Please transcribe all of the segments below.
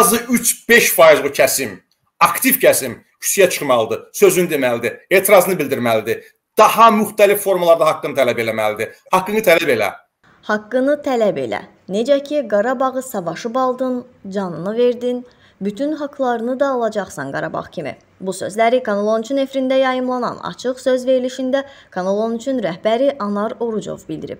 azı 3-5 faiz o kəsim, aktiv kəsim küçüyə çıxmalıdır, sözünü deməlidir, etirazını bildirməlidir, daha müxtəlif formalarda haqqını tələb eləməlidir. Haqqını tələb elə. Haqqını tələb elə. Necə ki, Qarabağı savaşıb aldın, canını verdin, bütün haqlarını da alacaqsan Qarabağ kimi. Bu sözləri Kanal 13 nefrində yayımlanan açıq söz verilişində Kanal 13-ün rəhbəri Anar Orucov bildirib.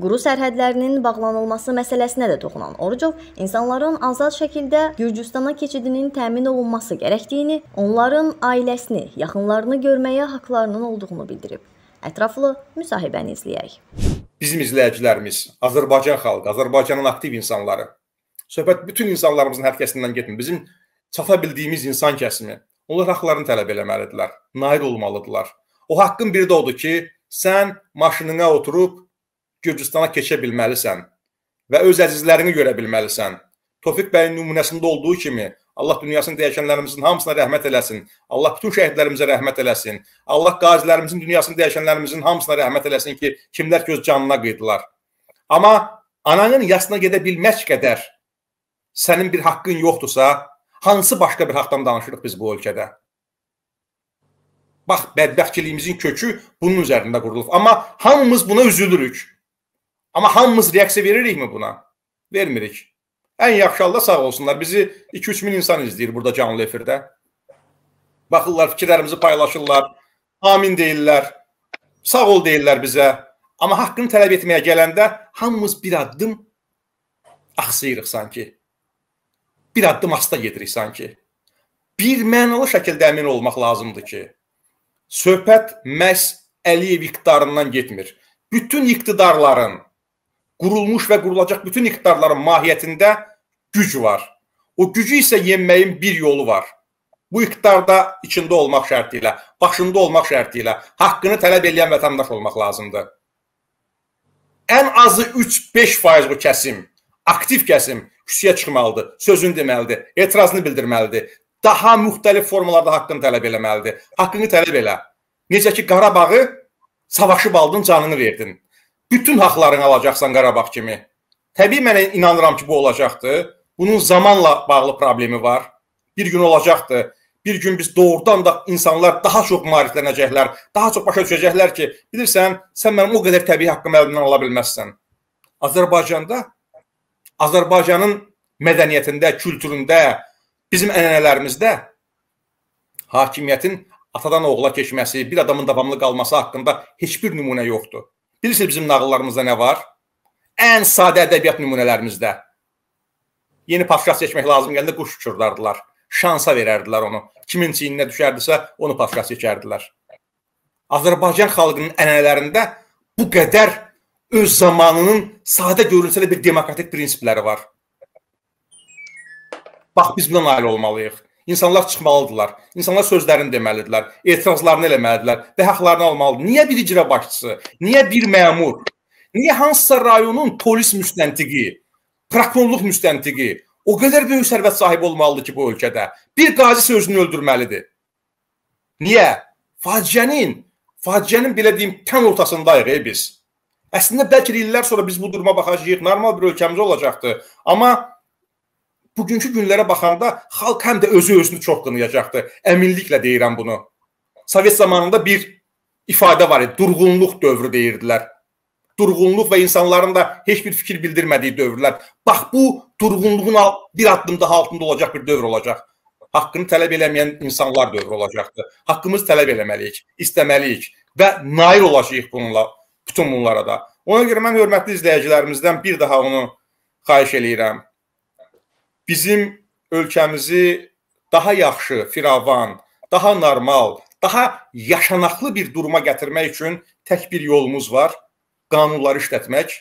Quru sərhədlərinin bağlanılması məsələsinə də toxunan Orucov insanların azad şəkildə Gürcüstana keçidinin təmin olunması gərəkdiyini, onların ailəsini, yaxınlarını görməyə haqlarının olduğunu bildirib. Ətraflı müsahibəni izləyək. Bizim izləyicilərimiz Azərbaycan xalqı, Azərbaycanın aktiv insanları Söhbət bütün insanlarımızın hər kəsindən getmir. Bizim çata bildiyimiz insan kəsimi. Onlar haqlarını tələb eləməlidirlər, nail olmalıdırlar. O haqqın biri də odur ki, sən maşınına oturub Gürcüstana keçə bilməlisən və öz əzizlərini görə bilməlisən. Tofiq bəyin nümunəsində olduğu kimi Allah dünyasını dəyişənlərimizin hamısına rəhmət eləsin. Allah bütün şəhidlərimizə rəhmət eləsin. Allah qazilərimizin dünyasını dəyişənlərimizin hamısına rəhmət eləsin ki, kimlər ki öz canına qıydılar. Amma ananın yasına gedə bilmək qədər sənin bir haqqın yoxdursa, hansı başqa bir haqqdan danışırıq biz bu ölkədə? Bax, bədbəxtçiliyimizin kökü bunun üzərində qurulub. Amma hamımız buna üzülürük. Amma hamımız reaksiya veririkmi buna? Vermirik. Ən yaxşı halda sağ olsunlar. Bizi 2-3 min insan izləyir burada canlı efirdə. Baxırlar, fikirlərimizi paylaşırlar. Amin deyirlər. Sağ ol deyirlər bizə. Amma haqqını tələb etməyə gələndə hamımız bir addım axsayırıq sanki bir addım asta gedirik sanki. Bir mənalı şəkildə əmin olmaq lazımdır ki, söhbət məhz Əliyev iqtidarından getmir. Bütün iqtidarların, qurulmuş və qurulacaq bütün iqtidarların mahiyyətində güc var. O gücü isə yenməyin bir yolu var. Bu iqtidarda içində olmaq şərti ilə, başında olmaq şərti ilə haqqını tələb edən vətəndaş olmaq lazımdır. Ən azı 3-5% bu kəsim, aktiv kəsim kürsüyə çıxmalıdır, sözünü deməlidir, etirazını bildirməlidir, daha müxtəlif formalarda haqqını tələb eləməlidir. Haqqını tələb elə. Necə ki Qarabağı savaşıb aldın, canını verdin. Bütün haqlarını alacaqsan Qarabağ kimi. Təbii mən inanıram ki, bu olacaqdır. Bunun zamanla bağlı problemi var. Bir gün olacaqdır. Bir gün biz doğrudan da insanlar daha çox maariflənəcəklər, daha çox başa düşəcəklər ki, bilirsən, sən mənim o qədər təbii haqqımı əlimdən ala bilməzsən. Azərbaycanda Azərbaycanın mədəniyyətində, kültüründə, bizim ənənələrimizdə hakimiyyətin atadan oğula keçməsi, bir adamın davamlı qalması haqqında heç bir nümunə yoxdur. Bilirsiniz bizim nağıllarımızda nə var? Ən sadə ədəbiyyat nümunələrimizdə. Yeni paşkas seçmək lazım gələndə quş uçurdardılar. Şansa verərdilər onu. Kimin çiyninə düşərdisə onu paşkas seçərdilər. Azərbaycan xalqının ənənələrində bu qədər öz zamanının sadə görünsələ bir demokratik prinsipləri var. Bax, biz buna nail olmalıyıq. İnsanlar çıxmalıdırlar. İnsanlar sözlərini deməlidirlər, etirazlarını eləməlidirlər və haqlarını almalıdır. Niyə bir icra başçısı, niyə bir məmur, niyə hansısa rayonun polis müstəntiqi, prokurorluq müstəntiqi o qədər böyük sərvət sahibi olmalıdır ki, bu ölkədə bir qazi özünü öldürməlidir. Niyə? Faciənin, faciənin belə deyim, tən ortasındayıq e, biz. Əslində bəlkə illər sonra biz bu duruma baxacağıq, normal bir ölkəmiz olacaqdı. Amma bugünkü günlərə baxanda xalq həm də özü özünü çox qınayacaqdı. Əminliklə deyirəm bunu. Sovet zamanında bir ifadə var idi, durğunluq dövrü deyirdilər. Durğunluq və insanların da heç bir fikir bildirmədiyi dövrlər. Bax bu durğunluğun bir addım daha altında olacaq bir dövr olacaq. Haqqını tələb eləməyən insanlar dövrü olacaqdı. Haqqımızı tələb eləməliyik, istəməliyik və nail olacağıq bununla bütün bunlara da. Ona görə mən hörmətli izləyicilərimizdən bir daha onu xahiş eləyirəm. Bizim ölkəmizi daha yaxşı, firavan, daha normal, daha yaşanaqlı bir duruma gətirmək üçün tək bir yolumuz var. Qanunları işlətmək,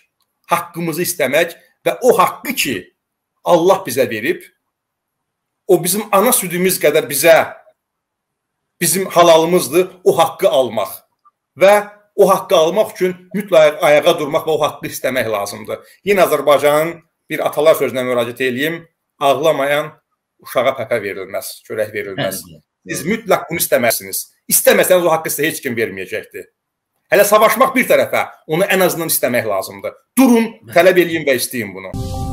haqqımızı istəmək və o haqqı ki Allah bizə verib, o bizim ana südümüz qədər bizə bizim halalımızdır, o haqqı almaq və o haqqı almaq üçün mütləq ayağa durmaq və o haqqı istəmək lazımdır. Yenə Azərbaycanın bir atalar sözünə müraciət eləyim, ağlamayan uşağa pəpə verilməz, çörək verilməz. Siz mütləq bunu istəməlisiniz. İstəməsəniz o haqqı sizə heç kim verməyəcəkdir. Hələ savaşmaq bir tərəfə, onu ən azından istəmək lazımdır. Durun, tələb eləyin və istəyin bunu.